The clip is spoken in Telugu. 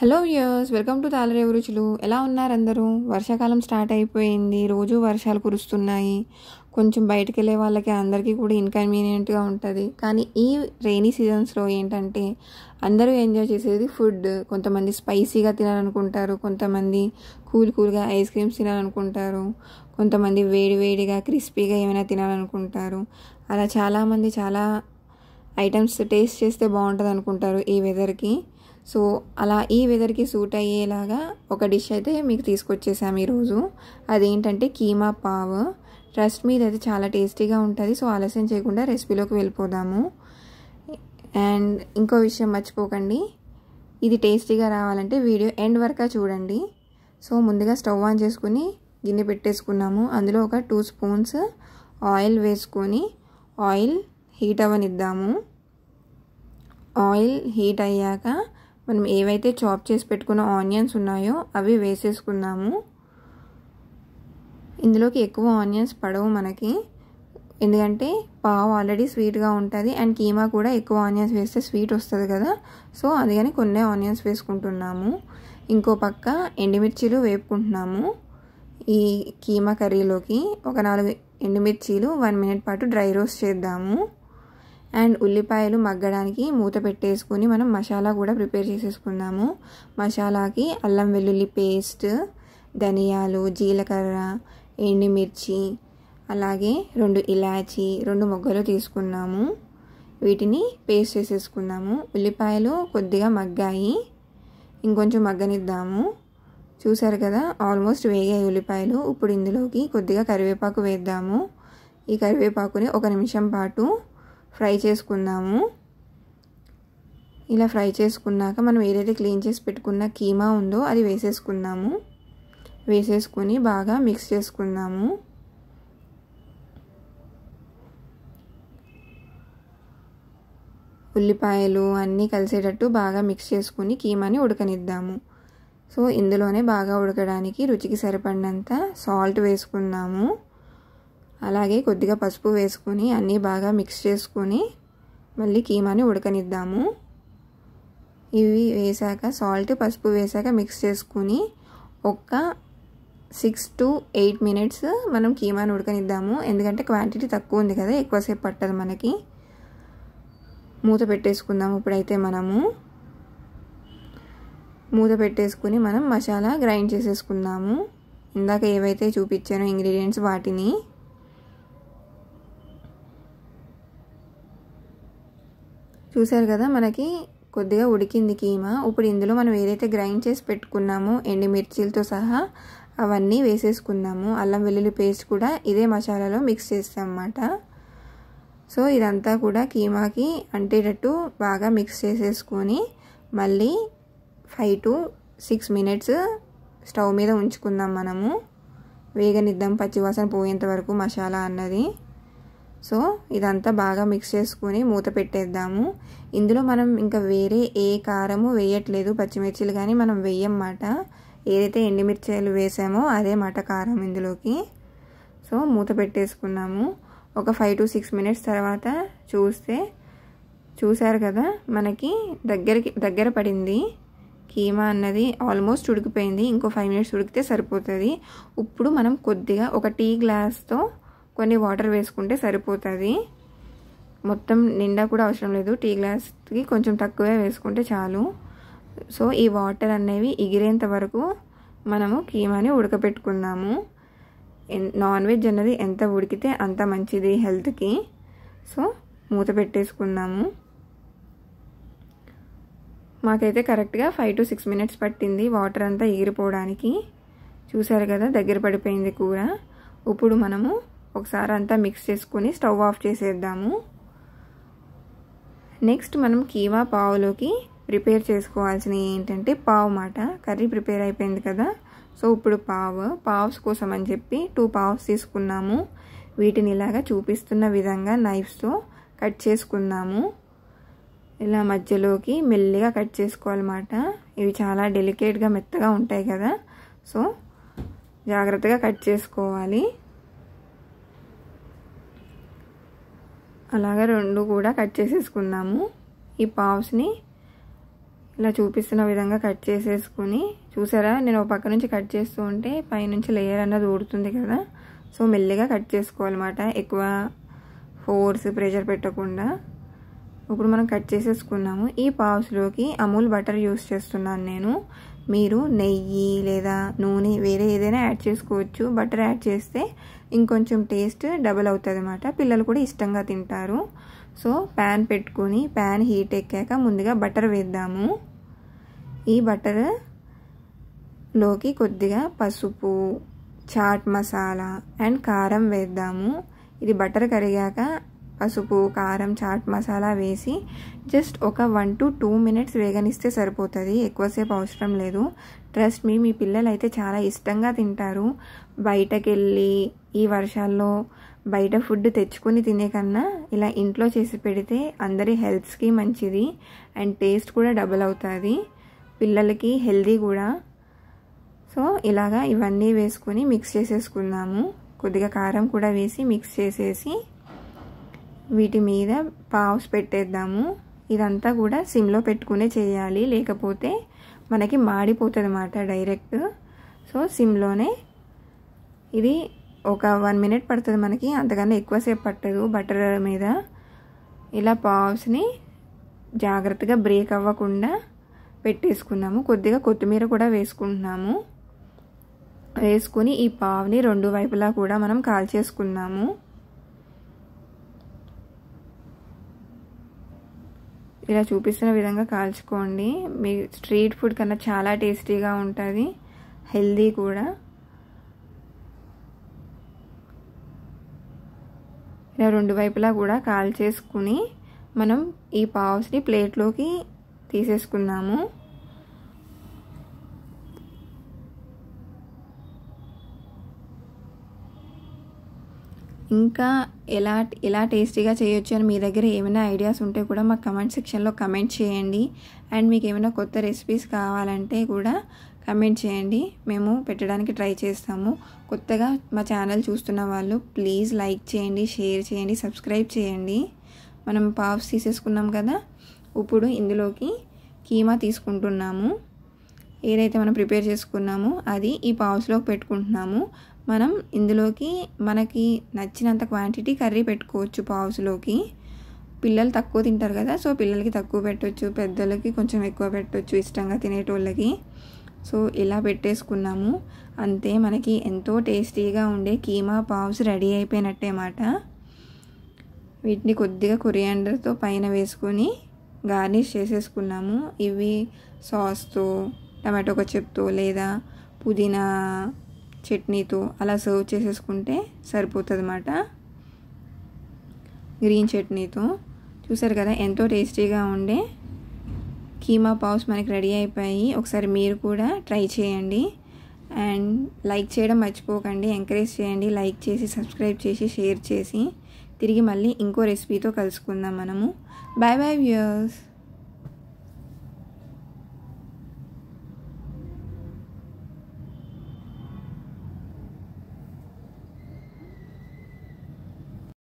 hello viewers welcome to Tallarevu రుచులు ఎలా ఉన్నారు అందరూ వర్షాకాలం స్టార్ట్ అయిపోయింది రోజు వర్షాలు కురుస్తున్నాయి కొంచెం బయటకు వెళ్ళే వాళ్ళకి అందరికీ కూడా ఇన్కన్వీనియంట్గా ఉంటుంది కానీ ఈ రెయినీ సీజన్స్లో ఏంటంటే అందరూ ఎంజాయ్ చేసేది ఫుడ్ కొంతమంది స్పైసీగా తినాలనుకుంటారు కొంతమంది కూల్ కూల్గా ఐస్ క్రీమ్స్ తినాలనుకుంటారు కొంతమంది వేడి వేడిగా క్రిస్పీగా ఏమైనా తినాలనుకుంటారు అలా చాలామంది చాలా ఐటమ్స్ టేస్ట్ చేస్తే బాగుంటుంది అనుకుంటారు ఈ వెదర్కి సో అలా ఈ వెదర్కి సూట్ అయ్యేలాగా ఒక డిష్ అయితే మీకు తీసుకొచ్చేసాము ఈరోజు అదేంటంటే కీమా పావ్ ట్రస్ట్ మీద అయితే చాలా టేస్టీగా ఉంటుంది సో ఆలస్యం చేయకుండా రెసిపీలోకి వెళ్ళిపోదాము అండ్ ఇంకో విషయం మర్చిపోకండి ఇది టేస్టీగా రావాలంటే వీడియో ఎండ్ వరకు చూడండి సో ముందుగా స్టవ్ ఆన్ చేసుకుని గిన్నె పెట్టేసుకున్నాము అందులో ఒక టూ స్పూన్స్ ఆయిల్ వేసుకొని ఆయిల్ హీట్ అవ్వనిద్దాము ఆయిల్ హీట్ అయ్యాక మనం ఏవైతే చాప్ చేసి పెట్టుకున్న ఆనియన్స్ ఉన్నాయో అవి వేసేసుకుందాము ఇందులోకి ఎక్కువ ఆనియన్స్ పడవు మనకి ఎందుకంటే పావు ఆల్రెడీ స్వీట్గా ఉంటుంది అండ్ కీమా కూడా ఎక్కువ ఆనియన్స్ వేస్తే స్వీట్ వస్తుంది కదా సో అందుకని కొన్ని ఆనియన్స్ వేసుకుంటున్నాము ఇంకో పక్క ఎండుమిర్చీలు వేపుకుంటున్నాము ఈ కీమా కర్రీలోకి ఒక నాలుగు ఎండుమిర్చీలు వన్ మినిట్ పాటు డ్రై రోస్ట్ చేద్దాము అండ్ ఉల్లిపాయలు మగ్గడానికి మూత పెట్టేసుకొని మనం మసాలా కూడా ప్రిపేర్ చేసేసుకున్నాము మసాలాకి అల్లం వెల్లుల్లి పేస్ట్ ధనియాలు జీలకర్ర ఎండుమిర్చి అలాగే రెండు ఇలాచి రెండు మొగ్గలు తీసుకున్నాము వీటిని పేస్ట్ చేసేసుకున్నాము ఉల్లిపాయలు కొద్దిగా మగ్గాయి ఇంకొంచెం మగ్గనిద్దాము చూసారు కదా ఆల్మోస్ట్ వేగాయి ఉల్లిపాయలు ఇప్పుడు ఇందులోకి కొద్దిగా కరివేపాకు వేద్దాము ఈ కరివేపాకుని ఒక నిమిషం పాటు ఫ్రై చేసుకుందాము ఇలా ఫ్రై చేసుకున్నాక మనం ఏదైతే క్లీన్ చేసి పెట్టుకున్న కీమా ఉందో అది వేసేసుకుందాము వేసేసుకొని బాగా మిక్స్ చేసుకుందాము ఉల్లిపాయలు అన్నీ కలిసేటట్టు బాగా మిక్స్ చేసుకుని కీమాని ఉడకనిద్దాము సో ఇందులోనే బాగా ఉడకడానికి రుచికి సరిపడినంత సాల్ట్ వేసుకుందాము అలాగే కొద్దిగా పసుపు వేసుకొని అన్నీ బాగా మిక్స్ చేసుకొని మళ్ళీ కీమాని ఉడకనిద్దాము ఇవి వేసాక సాల్ట్ పసుపు వేసాక మిక్స్ చేసుకుని ఒక్క సిక్స్ టు ఎయిట్ మినిట్స్ మనం కీమాని ఉడకనిద్దాము ఎందుకంటే క్వాంటిటీ తక్కువ ఉంది కదా ఎక్కువసేపు పట్టదు మనకి మూత పెట్టేసుకుందాము ఇప్పుడైతే మనము మూత పెట్టేసుకుని మనం మసాలా గ్రైండ్ చేసేసుకుందాము ఇందాక ఏవైతే చూపించానో ఇంగ్రీడియంట్స్ వాటిని చూసారు కదా మనకి కొద్దిగా ఉడికింది కీమా ఇప్పుడు ఇందులో మనం ఏదైతే గ్రైండ్ చేసి పెట్టుకున్నామో ఎండిమిర్చీలతో సహా అవన్నీ వేసేసుకున్నాము అల్లం వెల్లుల్లి పేస్ట్ కూడా ఇదే మసాలాలో మిక్స్ చేస్తాం అన్నమాట సో ఇదంతా కూడా కీమాకి అంటేటట్టు బాగా మిక్స్ చేసేసుకొని మళ్ళీ five to six minutes stove మీద ఉంచుకుందాం మనము వేగనిద్దాం పచ్చివాసన పోయేంత వరకు మసాలా అన్నది సో ఇదంతా బాగా మిక్స్ చేసుకుని మూత పెట్టేద్దాము ఇందులో మనం ఇంకా వేరే ఏ కారము వేయట్లేదు పచ్చిమిర్చిలు కానీ మనం వేయమాట ఏదైతే ఎండిమిర్చిలు వేసామో అదే మాట కారం ఇందులోకి సో మూత పెట్టేసుకున్నాము ఒక ఫైవ్ టు సిక్స్ మినిట్స్ తర్వాత చూస్తే చూసారు కదా మనకి దగ్గరికి దగ్గర పడింది కీమా అన్నది ఆల్మోస్ట్ ఉడికిపోయింది ఇంకో ఫైవ్ మినిట్స్ ఉడికితే సరిపోతుంది ఇప్పుడు మనం కొద్దిగా ఒక టీ గ్లాస్తో కొన్ని వాటర్ వేసుకుంటే సరిపోతుంది మొత్తం నిండా కూడా అవసరం లేదు టీ గ్లాస్కి కొంచెం తక్కువే వేసుకుంటే చాలు సో ఈ వాటర్ అనేవి ఎగిరేంత వరకు మనము కీమాని ఉడకపెట్టుకుందాము నాన్ వెజ్ అన్నది ఎంత ఉడికితే అంత మంచిది హెల్త్కి సో మూత పెట్టేసుకున్నాము మాకైతే కరెక్ట్గా ఫైవ్ టు సిక్స్ మినిట్స్ పట్టింది వాటర్ అంతా ఎగిరిపోవడానికి చూసారు కదా దగ్గర పడిపోయింది కూర ఇప్పుడు మనము ఒకసారి అంతా మిక్స్ చేసుకొని స్టవ్ ఆఫ్ చేసేద్దాము నెక్స్ట్ మనం కీవా పావులోకి ప్రిపేర్ చేసుకోవాల్సినవి ఏంటంటే పావు మాట కర్రీ ప్రిపేర్ అయిపోయింది కదా సో ఇప్పుడు పావు పావ్స్ కోసం అని చెప్పి టూ పావ్స్ తీసుకున్నాము వీటిని ఇలాగా చూపిస్తున్న విధంగా నైఫ్స్తో కట్ చేసుకున్నాము ఇలా మధ్యలోకి మెల్లిగా కట్ చేసుకోవాలన్నమాట ఇవి చాలా డెలికేట్గా మెత్తగా ఉంటాయి కదా సో జాగ్రత్తగా కట్ చేసుకోవాలి అలాగే రెండు కూడా కట్ చేసేసుకుందాము ఈ పావ్స్ని ఇలా చూపిస్తున్న విధంగా కట్ చేసేసుకుని చూసారా నేను ఒక పక్క నుంచి కట్ చేస్తూ ఉంటే పైనుంచి లేయర్ అన్నది ఊడుతుంది కదా సో మెల్లిగా కట్ చేసుకోవాలన్నమాట ఎక్కువ ఫోర్స్ ప్రెషర్ పెట్టకుండా ఇప్పుడు మనం కట్ చేసేసుకున్నాము ఈ పావ్స్లోకి అమూల్ బటర్ యూస్ చేస్తున్నాను నేను మీరు నెయ్యి లేదా నూనె వేరే ఏదైనా యాడ్ చేసుకోవచ్చు బటర్ యాడ్ చేస్తే ఇంకొంచెం టేస్ట్ డబుల్ అవుతుంది అన్నమాట పిల్లలు కూడా ఇష్టంగా తింటారు సో ప్యాన్ పెట్టుకొని ప్యాన్ హీట్ ఎక్కాక ముందుగా బటర్ వేద్దాము ఈ బటర్లోకి కొద్దిగా పసుపు చాట్ మసాలా అండ్ కారం వేద్దాము ఇది బటర్ కరిగాక పసుపు కారం చాట్ మసాలా వేసి జస్ట్ ఒక వన్ టు టూ మినిట్స్ వేగనిస్తే సరిపోతుంది ఎక్కువసేపు అవసరం లేదు ట్రస్ట్ మీ మీ పిల్లలు అయితే చాలా ఇష్టంగా తింటారు బయటకెళ్ళి ఈ వర్షాల్లో బయట ఫుడ్ తెచ్చుకొని తినే కన్నా ఇలా ఇంట్లో చేసి పెడితే అందరి హెల్త్స్కి మంచిది అండ్ టేస్ట్ కూడా డబుల్ అవుతుంది పిల్లలకి హెల్దీ కూడా సో ఇలాగా ఇవన్నీ వేసుకొని మిక్స్ చేసేసుకుందాము కొద్దిగా కారం కూడా వేసి మిక్స్ చేసేసి వీటి మీద పావ్స్ పెట్టేద్దాము ఇదంతా కూడా సిమ్లో పెట్టుకునే చేయాలి లేకపోతే మనకి మాడిపోతుంది అన్నమాట డైరెక్ట్ సో సిమ్లోనే ఇది ఒక వన్ మినిట్ పడుతుంది మనకి అంతకన్నా ఎక్కువసేపు పట్టదు బటర్ మీద ఇలా పావ్స్ని జాగ్రత్తగా బ్రేక్ అవ్వకుండా పెట్టేసుకున్నాము కొద్దిగా కొత్తిమీర కూడా వేసుకుంటున్నాము వేసుకుని ఈ పావుని రెండు వైపులా కూడా మనం కాల్చేసుకున్నాము ఇలా చూపిస్తున్న విధంగా కాల్చుకోండి మీ స్ట్రీట్ ఫుడ్ కన్నా చాలా టేస్టీగా ఉంటుంది హెల్దీ కూడా ఇలా రెండు వైపులా కూడా కాల్చేసుకుని మనం ఈ పావ్స్ని ప్లేట్లోకి తీసేసుకున్నాము ఇంకా ఎలా ఎలా టేస్టీగా చేయొచ్చు అని మీ దగ్గర ఏమైనా ఐడియాస్ ఉంటే కూడా మాకు కమెంట్ సెక్షన్లో కమెంట్ చేయండి అండ్ మీకు ఏమైనా కొత్త రెసిపీస్ కావాలంటే కూడా కమెంట్ చేయండి మేము పెట్టడానికి ట్రై చేస్తాము కొత్తగా మా ఛానల్ చూస్తున్న వాళ్ళు ప్లీజ్ లైక్ చేయండి షేర్ చేయండి సబ్స్క్రైబ్ చేయండి మనం పావ్స్ తీసేసుకున్నాం కదా ఇప్పుడు ఇందులోకి కీమా తీసుకుంటున్నాము ఏదైతే మనం ప్రిపేర్ చేసుకున్నామో అది ఈ పావుస్లోకి పెట్టుకుంటున్నాము మనం ఇందులోకి మనకి నచ్చినంత క్వాంటిటీ కర్రీ పెట్టుకోవచ్చు పావుస్లోకి పిల్లలు తక్కువ తింటారు కదా సో పిల్లలకి తక్కువ పెట్టవచ్చు పెద్దలకి కొంచెం ఎక్కువ పెట్టవచ్చు ఇష్టంగా తినేటోళ్ళకి సో ఇలా పెట్టేసుకున్నాము అంతే మనకి ఎంతో టేస్టీగా ఉండే కీమా పావ్స్ రెడీ అయిపోయినట్టే మాట వీటిని కొద్దిగా కొరియాండర్తో పైన వేసుకొని గార్నిష్ చేసేసుకున్నాము ఇవి సాస్తో టమాటో కచ్చప్తో లేదా పుదీనా చట్నీతో అలా సర్వ్ చేసేసుకుంటే సరిపోతుంది అన్నమాట గ్రీన్ చట్నీతో చూసారు కదా ఎంతో టేస్టీగా ఉండే కీమా పావ్స్ మనకి రెడీ అయిపోయి ఒకసారి మీరు కూడా ట్రై చేయండి అండ్ లైక్ చేయడం మర్చిపోకండి ఎంకరేజ్ చేయండి లైక్ చేసి సబ్స్క్రైబ్ చేసి షేర్ చేసి తిరిగి మళ్ళీ ఇంకో రెసిపీతో కలుసుకుందాం మనము బాయ్ బాయ్ వ్యూయర్స్